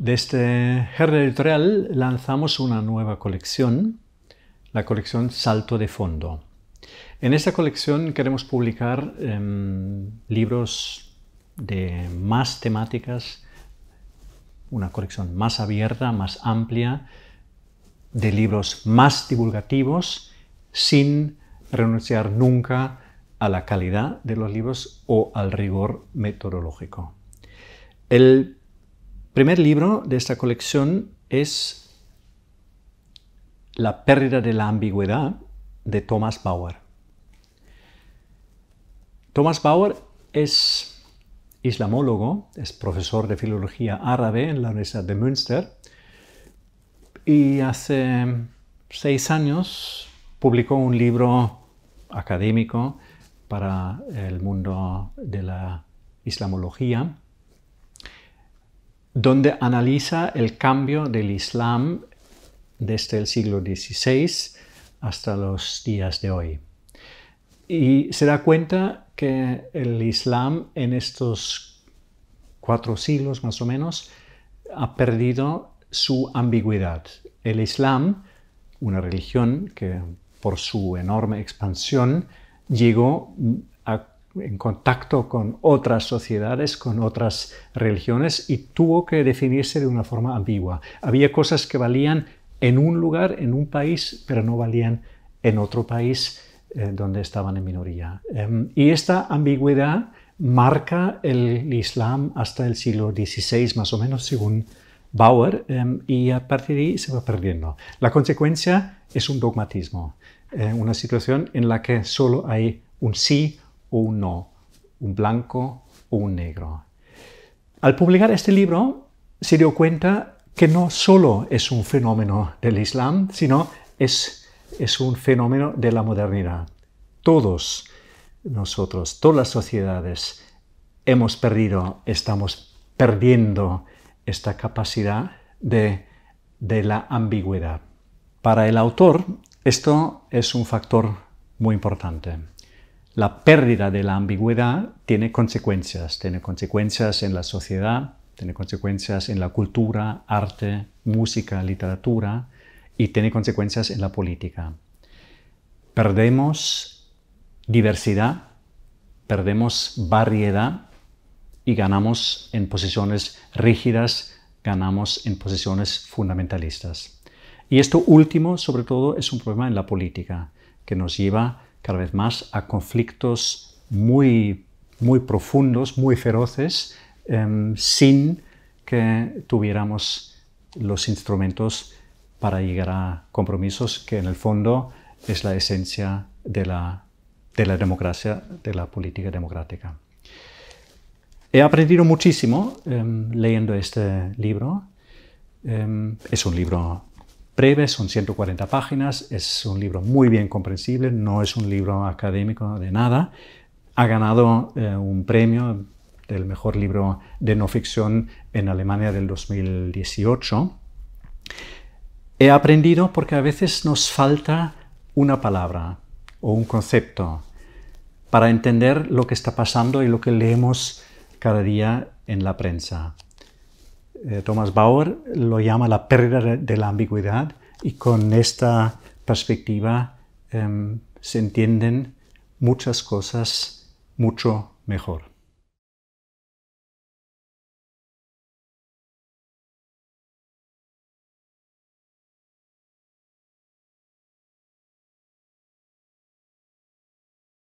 Desde este Herder Editorial lanzamos una nueva colección, la colección Salto de Fondo. En esta colección queremos publicar em, libros de más temáticas, una colección más abierta, más amplia, de libros más divulgativos, sin renunciar nunca a la calidad de los libros o al rigor metodológico. El el primer libro de esta colección es La pérdida de la ambigüedad de Thomas Bauer. Thomas Bauer es islamólogo, es profesor de filología árabe en la Universidad de Münster y hace seis años publicó un libro académico para el mundo de la islamología donde analiza el cambio del Islam desde el siglo XVI hasta los días de hoy. Y se da cuenta que el Islam en estos cuatro siglos más o menos ha perdido su ambigüedad. El Islam, una religión que por su enorme expansión llegó en contacto con otras sociedades, con otras religiones, y tuvo que definirse de una forma ambigua. Había cosas que valían en un lugar, en un país, pero no valían en otro país eh, donde estaban en minoría. Em, y esta ambigüedad marca el Islam hasta el siglo XVI, más o menos, según Bauer, em, y a partir de ahí se va perdiendo. La consecuencia es un dogmatismo, eh, una situación en la que solo hay un sí o un no, un blanco o un negro. Al publicar este libro se dio cuenta que no solo es un fenómeno del Islam, sino es, es un fenómeno de la modernidad. Todos nosotros, todas las sociedades, hemos perdido, estamos perdiendo esta capacidad de la ambigüedad. Para el autor, esto es un factor muy importante la pérdida de la ambigüedad tiene consecuencias, tiene consecuencias en la sociedad, tiene consecuencias en la cultura, arte, música, literatura y tiene consecuencias en la política. Perdemos diversidad, perdemos variedad y ganamos en posiciones rígidas, ganamos en posiciones fundamentalistas. Y esto último, sobre todo, es un problema en la política, que nos lleva cada vez más a conflictos muy, muy profundos, muy feroces, em, sin que tuviéramos los instrumentos para llegar a compromisos que en el fondo es la esencia de la, democracia, de la política democrática. He aprendido muchísimo em, leyendo este libro. Em, es un libro breve, son 140 páginas, es un libro muy bien comprensible, no es un libro académico de nada. Ha ganado eh, un premio del mejor libro de no ficción en Alemania del 2018. He aprendido porque a veces nos falta una palabra o un concepto para entender lo que está pasando y lo que leemos cada día en la prensa. Eh, Thomas Bauer lo llama la pérdida de, la ambigüedad y con esta perspectiva em, se entienden muchas cosas mucho mejor.